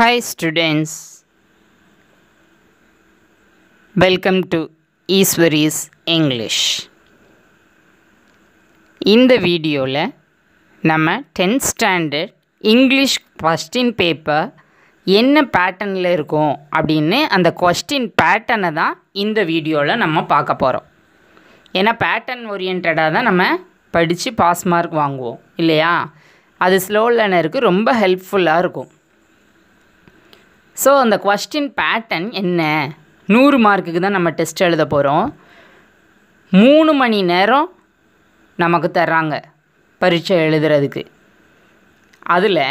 Hi students, welcome to ஈஸ்வரிஸ் English. இந்த வீடியோவில் நம்ம tenth standard English question paper என்ன பேட்டர்னில் இருக்கும் அப்படின்னு அந்த கொஸ்டின் பேட்டர்னை தான் இந்த வீடியோவில் நம்ம பார்க்க போகிறோம் ஏன்னா பேட்டர்ன் ஓரியன்டாக தான் நம்ம படித்து பாஸ் மார்க் வாங்குவோம் இல்லையா அது ஸ்லோ லேர்னருக்கு ரொம்ப ஹெல்ப்ஃபுல்லாக இருக்கும் ஸோ அந்த கொஸ்டின் பேட்டர்ன் என்ன நூறு மார்க்குக்கு தான் நம்ம டெஸ்ட் எழுத போகிறோம் மூணு மணி நேரம் நமக்கு தர்றாங்க பரீட்சை எழுதுறதுக்கு அதில்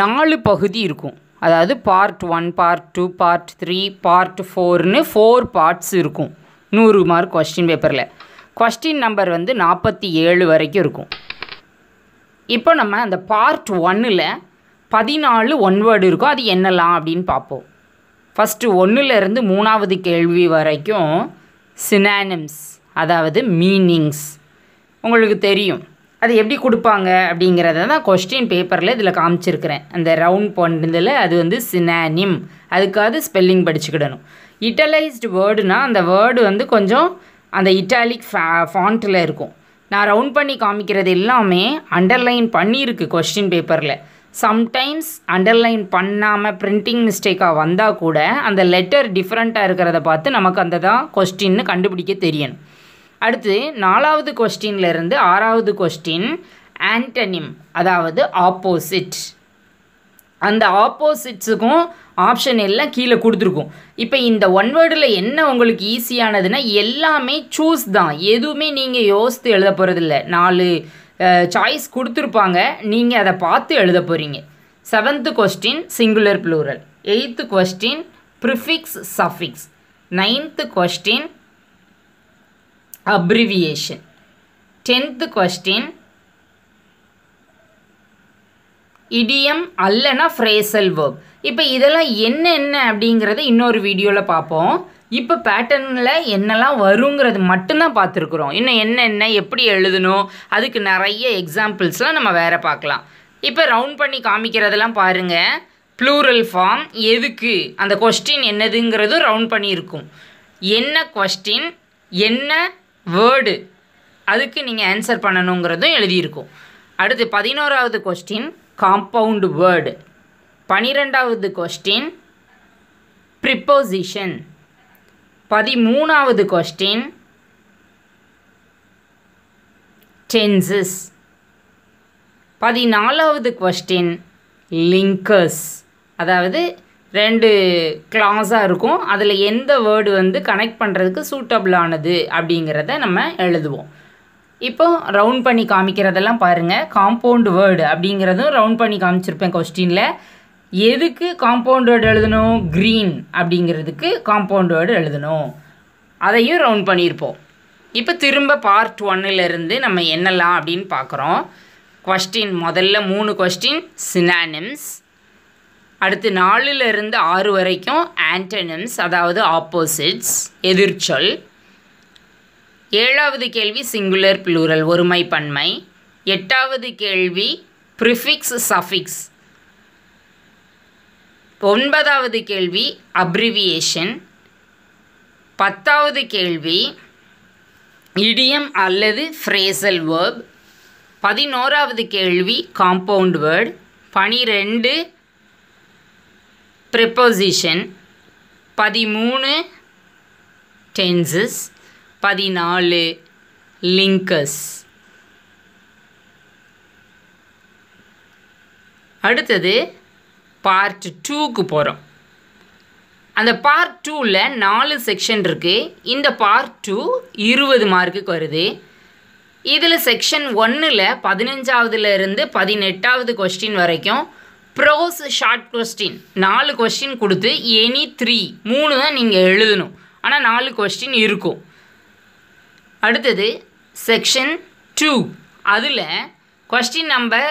நாலு பகுதி இருக்கும் அதாவது part one part two part three part ஃபோர்னு ஃபோர் பார்ட்ஸ் இருக்கும் நூறு மார்க் கொஸ்டின் பேப்பரில் கொஸ்டின் நம்பர் வந்து நாற்பத்தி ஏழு வரைக்கும் இருக்கும் இப்போ நம்ம அந்த பார்ட் ஒன்னில் பதினாலு ஒன்வேர்டு இருக்கும் அது என்னலாம் அப்படின்னு பார்ப்போம் ஃபஸ்ட்டு ஒன்றுலேருந்து மூணாவது கேள்வி வரைக்கும் சினானிம்ஸ் அதாவது மீனிங்ஸ் உங்களுக்கு தெரியும் அது எப்படி கொடுப்பாங்க அப்படிங்கிறத தான் கொஸ்டின் பேப்பரில் இதில் காமிச்சிருக்கிறேன் அந்த ரவுண்ட் பண்ணதில் அது வந்து சினானிம் அதுக்காவது ஸ்பெல்லிங் படிச்சுக்கிடணும் இட்டலைஸ்டு வேர்டுனா அந்த வேர்டு வந்து கொஞ்சம் அந்த இட்டாலிக் ஃபா ஃபாண்ட்டில் இருக்கும் நான் ரவுண்ட் பண்ணி காமிக்கிறது எல்லாமே அண்டர்லைன் பண்ணியிருக்கு கொஸ்டின் பேப்பரில் சம்டைம்ஸ் அண்டர்லைன் பண்ணாமல் பிரிண்டிங் மிஸ்டேக்காக வந்தால் கூட அந்த லெட்டர் டிஃப்ரெண்ட்டாக இருக்கிறத பார்த்து நமக்கு அந்த தான் கொஸ்டின்னு கண்டுபிடிக்க தெரியணும் அடுத்து நாலாவது கொஸ்டின்லேருந்து ஆறாவது கொஸ்டின் ஆன்டனிம் அதாவது ஆப்போசிட் அந்த ஆப்போசிட்ஸுக்கும் ஆப்ஷன் எல்லாம் கீழே கொடுத்துருக்கும் இப்போ இந்த ஒன் வேர்டில் என்ன உங்களுக்கு ஈஸியானதுன்னா எல்லாமே சூஸ் தான் எதுவுமே நீங்கள் யோசித்து எழுத போகிறதில்ல நாலு சாய்ஸ் கொடுத்துருப்பாங்க நீங்கள் அதை பார்த்து எழுத போகிறீங்க seventh question singular plural eighth question prefix suffix ninth question abbreviation tenth question idiom அல்லனா ஃப்ரேசல் வேர்ப் இப்போ இதெல்லாம் என்னென்ன அப்படிங்கிறத இன்னொரு வீடியோவில் பார்ப்போம் இப்போ பேட்டர்னில் என்னெல்லாம் வருங்கிறது மட்டும்தான் பார்த்துருக்குறோம் இன்னும் என்னென்ன எப்படி எழுதணும் அதுக்கு நிறைய எக்ஸாம்பிள்ஸ்லாம் நம்ம வேறு பார்க்கலாம் இப்போ ரவுண்ட் பண்ணி காமிக்கிறதெல்லாம் பாருங்கள் ப்ளூரல் ஃபார்ம் எதுக்கு அந்த கொஸ்டின் என்னதுங்கிறதும் ரவுண்ட் பண்ணியிருக்கும் என்ன கொஸ்டின் என்ன வேர்டு அதுக்கு நீங்கள் ஆன்சர் பண்ணணுங்கிறதும் எழுதியிருக்கும் அடுத்து பதினோராவது கொஸ்டின் காம்பவுண்டு வேர்டு பனிரெண்டாவது கொஸ்டின் ப்ரிப்போசிஷன் பதிமூணாவது கொஸ்டின் டென்சஸ் பதினாலாவது கொஸ்டின் லிங்கர்ஸ் அதாவது ரெண்டு கிளாஸாக இருக்கும் அதில் எந்த வேர்டு வந்து கனெக்ட் பண்ணுறதுக்கு சூட்டபிளானது அப்படிங்கிறத நம்ம எழுதுவோம் இப்போ ரவுண்ட் பண்ணி காமிக்கிறதெல்லாம் பாருங்கள் காம்பவுண்ட் வேர்டு அப்படிங்கிறதும் ரவுண்ட் பண்ணி காமிச்சிருப்பேன் கொஸ்டினில் எதுக்கு காம்பவுண்ட் வேர்டு எழுதணும் க்ரீன் அப்படிங்கிறதுக்கு காம்பவுண்ட் வேர்டு எழுதணும் அதையும் ரவுண்ட் பண்ணியிருப்போம் இப்போ திரும்ப பார்ட் ஒன்னிலிருந்து நம்ம என்னலாம் அப்படின்னு பார்க்குறோம் கொஸ்டின் முதல்ல மூணு கொஸ்டின் சினானிம்ஸ் அடுத்து நாலுலேருந்து ஆறு வரைக்கும் ஆன்டனிம்ஸ் அதாவது ஆப்போசிட்ஸ் எதிர்ச்சொல் ஏழாவது கேள்வி சிங்குலர் ப்ளூரல் ஒருமை பன்மை எட்டாவது கேள்வி ப்ரிஃபிக்ஸ் சஃபிக்ஸ் ஒன்பதாவது கேள்வி அப்ரிவியேஷன் பத்தாவது கேள்வி இடியம் அல்லது ஃப்ரேசல் வேர்ப் பதினோராவது கேள்வி காம்பவுண்ட் வேர்டு பனிரெண்டு ப்ரிப்போசிஷன் பதிமூணு டென்சஸ் பதினாலு லிங்கஸ் அடுத்தது பார்ட் டூக்கு போகிறோம் அந்த பார்ட் டூவில் நாலு செக்ஷன் இருக்குது இந்த பார்ட் டூ இருபது மார்க்குக்கு வருது இதில் செக்ஷன் ஒன்றில் பதினஞ்சாவதுலேருந்து பதினெட்டாவது கொஸ்டின் வரைக்கும் ப்ரோஸ் ஷார்ட் கொஸ்டின் நாலு கொஸ்டின் கொடுத்து எனி த்ரீ மூணு தான் நீங்கள் எழுதணும் ஆனால் நாலு கொஸ்டின் இருக்கும் அடுத்தது செக்ஷன் டூ அதில் கொஸ்டின் நம்பர்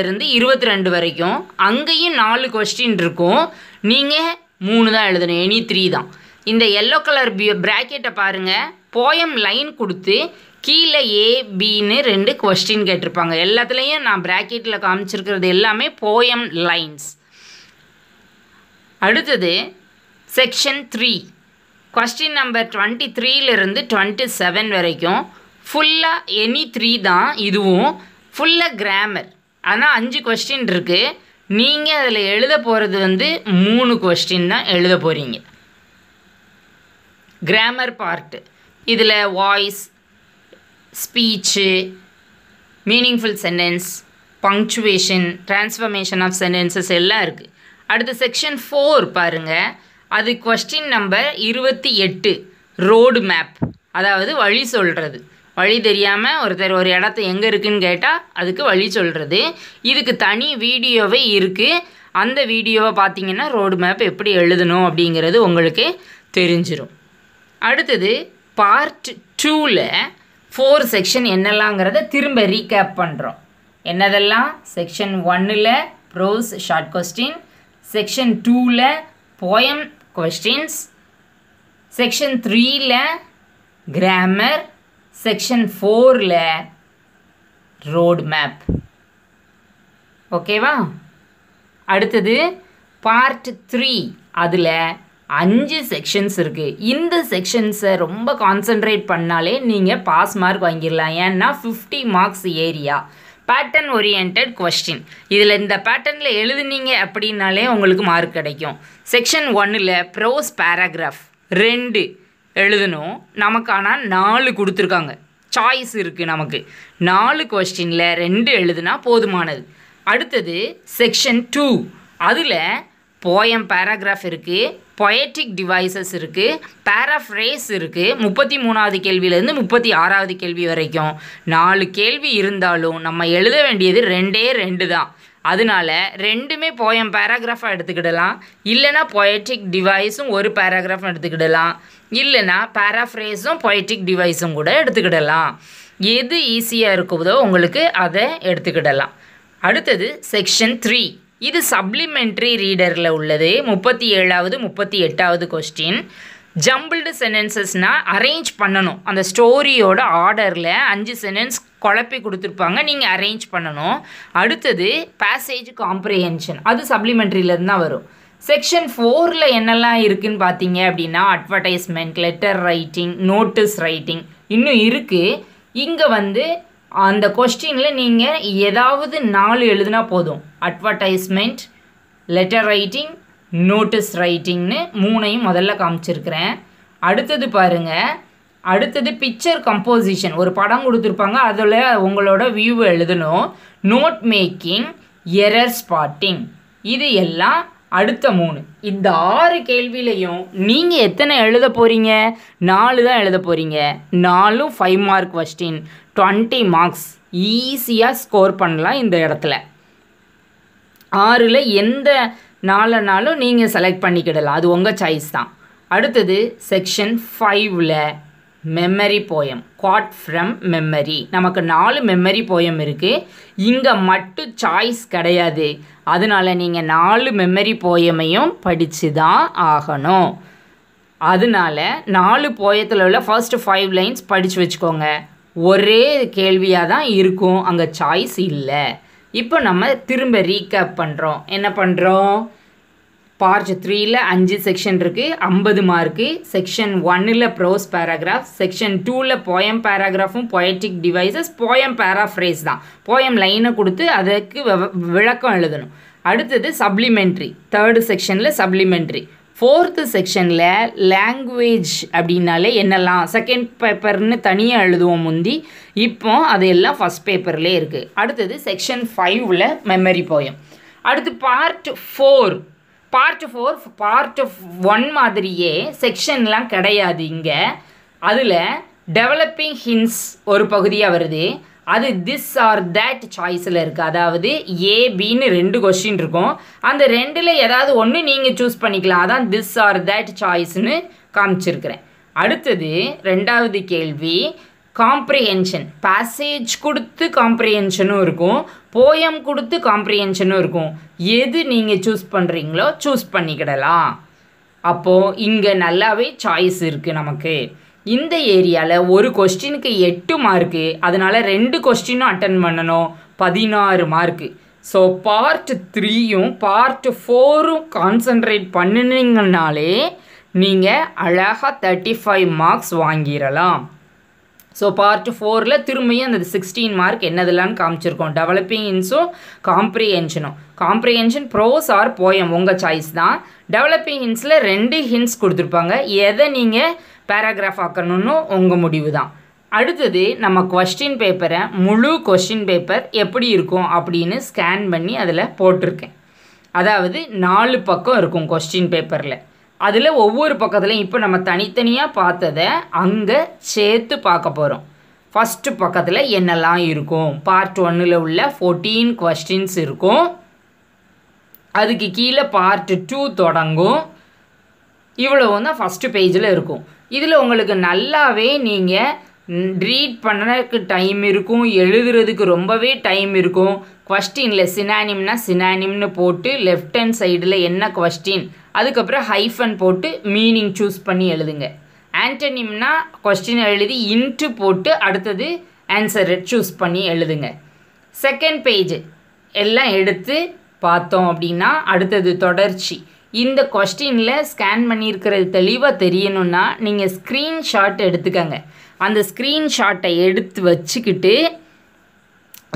இருந்து இருபத்தி ரெண்டு வரைக்கும் அங்கேயும் நாலு கொஸ்டின் இருக்கும் நீங்கள் மூணு தான் எழுதணும் எனி த்ரீ தான் இந்த எல்லோ கலர் பி ப்ராக்கெட்டை பாருங்கள் போயம் லைன் கொடுத்து கீழே ஏ பின்னு ரெண்டு கொஸ்டின் கேட்டிருப்பாங்க எல்லாத்துலேயும் நான் ப்ராக்கெட்டில் காமிச்சிருக்கிறது எல்லாமே போயம் லைன்ஸ் அடுத்தது section three question number twenty த்ரீலேருந்து டுவெண்ட்டி செவன் வரைக்கும் ஃபுல்லாக எனி த்ரீ தான் இதுவும் ஃபுல்லாக கிராமர் ஆனால் அஞ்சு கொஸ்டின் இருக்குது நீங்கள் அதில் எழுத போகிறது வந்து மூணு கொஸ்டின் தான் எழுத போகிறீங்க கிராமர் பார்ட்டு இதில் voice speech meaningful sentence punctuation transformation of sentences எல்லாம் இருக்குது அடுத்து செக்ஷன் ஃபோர் பாருங்கள் அது கொஸ்டின் நம்பர் இருபத்தி எட்டு ரோடு மேப் அதாவது வழி சொல்கிறது வழி தெரியாமல் ஒருத்தர் ஒரு இடத்த எங்கே இருக்குதுன்னு கேட்டால் அதுக்கு வழி சொல்கிறது இதுக்கு தனி வீடியோவே இருக்குது அந்த வீடியோவை பார்த்தீங்கன்னா ரோடு மேப் எப்படி எழுதணும் அப்படிங்கிறது உங்களுக்கு தெரிஞ்சிடும் அடுத்தது பார்ட் டூவில் ஃபோர் செக்ஷன் என்னெல்லாங்கிறத திரும்ப ரீகேப் பண்ணுறோம் என்னதெல்லாம் செக்ஷன் ஒன்னில் ப்ரோஸ் ஷார்ட் கொஸ்டின் செக்ஷன் டூவில் போயம் கொஸ்டின்ஸ் செக்ஷன் த்ரீயில் கிராமர் செக்ஷன் ஃபோரில் ரோடு மேப் ஓகேவா அடுத்தது பார்ட் த்ரீ அதில் அஞ்சு செக்ஷன்ஸ் இருக்குது இந்த செக்ஷன்ஸை ரொம்ப கான்சென்ட்ரேட் பண்ணாலே நீங்கள் பாஸ் மார்க் வாங்கிடலாம் ஏன்னா fifty marks area pattern orient question இதில் இந்த பேட்டர்னில் எழுதுனீங்க அப்படின்னாலே உங்களுக்கு மார்க் கிடைக்கும் செக்ஷன் ஒன்னில் ப்ரோஸ் பேராகிராஃப் ரெண்டு எழுதணும் நமக்கு ஆனால் நாலு கொடுத்துருக்காங்க சாய்ஸ் இருக்குது நமக்கு நாலு கொஸ்டினில் ரெண்டு எழுதுனா போதுமானது அடுத்தது செக்ஷன் டூ அதில் போயம் பேராகிராஃப் இருக்குது பொயட்டிக் டிவைசஸ் இருக்குது பேராஃப்ரேஸ் இருக்குது முப்பத்தி மூணாவது கேள்வியிலேருந்து முப்பத்தி ஆறாவது கேள்வி வரைக்கும் நாலு கேள்வி இருந்தாலும் நம்ம எழுத வேண்டியது ரெண்டே ரெண்டு தான் அதனால ரெண்டுமே போயம் பேராகிராஃபாக எடுத்துக்கிடலாம் இல்லைனா பொயட்ரிக் டிவைஸும் ஒரு பேராகிராஃப் எடுத்துக்கிடலாம் இல்லைனா பேராஃப்ரேஸும் பொயட்ரிக் டிவைஸும் கூட எடுத்துக்கிடலாம் எது ஈஸியாக இருக்குதோ உங்களுக்கு அதை எடுத்துக்கிடலாம் அடுத்தது செக்ஷன் த்ரீ இது சப்ளிமெண்ட்ரி ரீடரில் உள்ளது முப்பத்தி ஏழாவது முப்பத்தி எட்டாவது கொஸ்டின் ஜம்பிள்டு சென்டென்சஸ்னால் அரேஞ்ச் பண்ணணும் அந்த ஸ்டோரியோட ஆர்டரில் அஞ்சு சென்டென்ஸ் குழப்பி கொடுத்துருப்பாங்க நீங்கள் அரேஞ்ச் பண்ணணும் அடுத்தது பேசேஜ் காம்ப்ரிஹென்ஷன் அது சப்ளிமெண்ட்ரியிலேருந்து தான் வரும் செக்ஷன் ஃபோரில் என்னெல்லாம் இருக்குதுன்னு பார்த்தீங்க அப்படின்னா advertisement letter writing notice writing இன்னும் இருக்குது இங்கே வந்து அந்த கொஸ்டினில் நீங்கள் ஏதாவது நாலு எழுதுனா போதும் அட்வர்டைஸ்மெண்ட் லெட்டர் ரைட்டிங் நோட்டீஸ் ரைட்டிங்னு மூணையும் முதல்ல காமிச்சிருக்கிறேன் அடுத்தது பாருங்கள் அடுத்தது பிக்சர் கம்போசிஷன் ஒரு படம் கொடுத்துருப்பாங்க அதில் உங்களோட வியூவை எழுதணும் நோட் மேக்கிங் எரர் ஸ்பாட்டிங் இது எல்லாம் அடுத்த மூணு இந்த ஆறு கேள்வியிலையும் நீங்கள் எத்தனை எழுத போகிறீங்க நாலு தான் எழுத போகிறீங்க நாலும் five mark question twenty marks ஈஸியாக ஸ்கோர் பண்ணலாம் இந்த இடத்துல ஆறில் எந்த நாலனாலும் நீங்கள் செலக்ட் பண்ணிக்கிடலாம் அது உங்கள் சாய்ஸ் தான் அடுத்தது செக்ஷன் ஃபைவ்ல memory poem got from memory நமக்கு நாலு மெமரி போயம் இருக்குது இங்கே மட்டும் சாய்ஸ் கிடையாது அதனால் நீங்கள் நாலு மெமரி போயமையும் படித்து தான் ஆகணும் அதனால் நாலு போயத்தில் உள்ள ஃபர்ஸ்ட் ஃபைவ் லைன்ஸ் படித்து வச்சுக்கோங்க ஒரே கேள்வியாக தான் இருக்கும் அங்கே சாய்ஸ் இல்லை இப்போ நம்ம திரும்ப ரீகேப் பண்ணுறோம் என்ன பண்ணுறோம் பார்ட் த்ரீயில் அஞ்சு செக்ஷன் இருக்குது ஐம்பது மார்க்கு செக்ஷன் ஒன்னில் ப்ரோஸ் பேராகிராஃப் செக்ஷன் டூவில் போயம் பேராகிராஃபும் பொயட்டிக் டிவைசஸ் போயம் பேராஃப்ரேஸ் தான் போயம் லைனை கொடுத்து அதற்கு விளக்கம் எழுதணும் அடுத்தது சப்ளிமெண்ட்ரி தேர்டு செக்ஷனில் சப்ளிமெண்ட்ரி ஃபோர்த்து செக்ஷனில் லாங்குவேஜ் அப்படின்னாலே என்னெல்லாம் செகண்ட் பேப்பர்னு தனியாக எழுதுவோம் முந்தி இப்போ அதையெல்லாம் ஃபஸ்ட் பேப்பர்லேயே இருக்குது அடுத்தது செக்ஷன் ஃபைவ்ல மெமரி போயம் அடுத்து part four part four part one மாதிரியே செக்ஷன்லாம் கிடையாது இங்கே அதில் டெவலப்பிங் ஹின்ஸ் ஒரு பகுதியாக வருது அது திஸ் ஆர் தேட் சாய்ஸில் இருக்குது அதாவது ஏ பின்னு ரெண்டு கொஷின் இருக்கும் அந்த ரெண்டில் ஏதாவது ஒன்று நீங்கள் சூஸ் பண்ணிக்கலாம் அதான் திஸ் ஆர் தேட் சாய்ஸ்னு காமிச்சிருக்கிறேன் அடுத்தது ரெண்டாவது கேள்வி காம்ப்ரிஹென்ஷன் பேசேஜ் கொடுத்து காம்ப்ரிஹென்ஷனும் இருக்கும் போயம் கொடுத்து காம்ப்ரிஹென்ஷனும் இருக்கும் எது நீங்கள் சூஸ் பண்ணுறீங்களோ சூஸ் பண்ணிக்கிடலாம் அப்போது இங்கே நல்லாவே சாய்ஸ் இருக்குது நமக்கு இந்த ஏரியாவில் ஒரு கொஸ்டினுக்கு எட்டு மார்க்கு அதனால் ரெண்டு கொஸ்டினும் அட்டன் பண்ணணும் பதினாறு மார்க்கு ஸோ பார்ட் த்ரீயும் பார்ட் ஃபோரும் கான்சன்ட்ரேட் பண்ணினீங்கனாலே நீங்கள் அழகாக தேர்ட்டி ஃபைவ் மார்க்ஸ் வாங்கிடலாம் ஸோ பார்ட் ஃபோரில் திரும்பியும் அந்த சிக்ஸ்டீன் மார்க் என்னதெல்லாம் காமிச்சிருக்கோம் டெவலப்பிங் இன்ஸும் காம்ப்ரிஹென்ஷனும் காம்ப்ரிஹென்ஷன் ப்ரோஸ் ஆர் போயம் உங்கள் சாய்ஸ் தான் டெவலப்பிங் ஹின்ஸில் ரெண்டு ஹின்ஸ் கொடுத்துருப்பாங்க எதை நீங்கள் பேராகிராஃப் ஆக்கணும்னு உங்கள் முடிவு தான் அடுத்தது நம்ம கொஸ்டின் பேப்பரை முழு கொஸ்டின் பேப்பர் எப்படி இருக்கும் அப்படின்னு ஸ்கேன் பண்ணி அதில் போட்டிருக்கேன் அதாவது நாலு பக்கம் இருக்கும் கொஸ்டின் பேப்பரில் அதில் ஒவ்வொரு பக்கத்துலையும் இப்போ நம்ம தனித்தனியாக பார்த்ததை அங்கே சேர்த்து பார்க்க போகிறோம் ஃபஸ்ட்டு பக்கத்தில் என்னெல்லாம் இருக்கும் பார்ட் ஒன்னில் உள்ள ஃபோர்டீன் கொஸ்டின்ஸ் இருக்கும் அதுக்கு கீழே பார்ட் டூ தொடங்கும் இவ்வளவு தான் ஃபஸ்ட்டு பேஜில் இருக்கும் இதில் உங்களுக்கு நல்லாவே நீங்கள் ரீட் பண்ணுறதுக்கு டைம் இருக்கும் எழுதுறதுக்கு ரொம்பவே டைம் இருக்கும் கொஸ்டினில் சினானிம்னா சினானிம்னு போட்டு லெஃப்ட் ஹேண்ட் சைடில் என்ன கொஸ்டின் அதுக்கப்புறம் ஹைஃபன் போட்டு மீனிங் சூஸ் பண்ணி எழுதுங்க ஆன்டனிம்னா கொஸ்டின் எழுதி இன்ட்டு போட்டு அடுத்தது ஆன்சரை சூஸ் பண்ணி எழுதுங்க செகண்ட் பேஜ் எல்லாம் எடுத்து பார்த்தோம் அப்படின்னா அடுத்தது தொடர்ச்சி இந்த கொஸ்டினில் ஸ்கேன் பண்ணியிருக்கிறது தெளிவாக தெரியணும்னா நீங்கள் ஸ்க்ரீன்ஷாட் எடுத்துக்கங்க அந்த ஸ்க்ரீன்ஷாட்டை எடுத்து வச்சுக்கிட்டு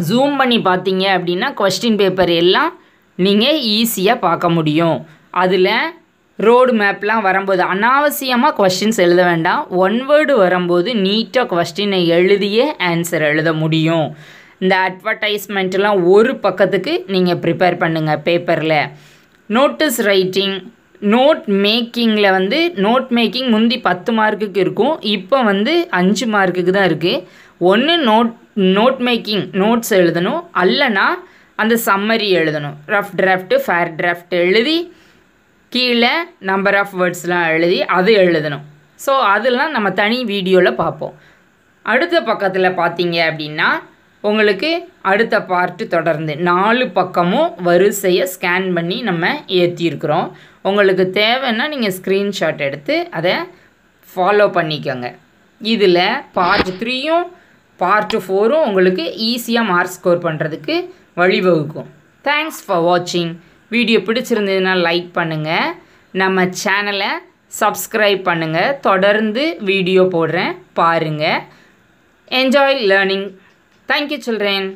ஜூம் பண்ணி பார்த்தீங்க அப்படின்னா கொஸ்டின் பேப்பர் எல்லாம் நீங்கள் ஈஸியாக பார்க்க முடியும் அதில் ரோடு மேப்லாம் வரும்போது அனாவசியமாக கொஸ்டின்ஸ் எழுத வேண்டாம் ஒன் வேர்டு வரும்போது நீட்டாக கொஸ்டினை எழுதியே ஆன்சர் எழுத முடியும் இந்த அட்வர்டைஸ்மெண்ட்லாம் ஒரு பக்கத்துக்கு நீங்கள் ப்ரிப்பேர் பண்ணுங்கள் பேப்பரில் நோட்டீஸ் ரைட்டிங் நோட் மேக்கிங்கில் வந்து நோட் மேக்கிங் முந்தி பத்து மார்க்குக்கு இருக்கும் இப்போ வந்து அஞ்சு மார்க்குக்கு தான் இருக்குது ஒன்று நோட் நோட் மேக்கிங் நோட்ஸ் எழுதணும் அல்லனா அந்த சம்மரி எழுதணும் ரஃப் டிராஃப்ட்டு ஃபேர் டிராஃப்ட் எழுதி கீழே நம்பர் ஆஃப் வேர்ட்ஸ்லாம் எழுதி அது எழுதணும் ஸோ அதெல்லாம் நம்ம தனி வீடியோவில் பார்ப்போம் அடுத்த பக்கத்தில் பார்த்தீங்க அப்படின்னா உங்களுக்கு அடுத்த பார்ட்டு தொடர்ந்து நாலு பக்கமும் வரிசையை ஸ்கேன் பண்ணி நம்ம ஏற்றிருக்கிறோம் உங்களுக்கு தேவைன்னா நீங்கள் ஸ்க்ரீன்ஷாட் எடுத்து அதை ஃபாலோ பண்ணிக்கோங்க இதில் பார்ட் த்ரீயும் பார்ட் ஃபோரும் உங்களுக்கு ஈஸியாக மார்க் ஸ்கோர் பண்ணுறதுக்கு வழிவகுக்கும் தேங்க்ஸ் ஃபார் வாட்சிங் வீடியோ பிடிச்சிருந்ததுன்னா லைக் பண்ணுங்கள் நம்ம சேனலை சப்ஸ்கிரைப் பண்ணுங்கள் தொடர்ந்து வீடியோ போடுறேன் பாருங்கள் என்ஜாய் லேர்னிங் தேங்க்யூ சில்ட்ரேன்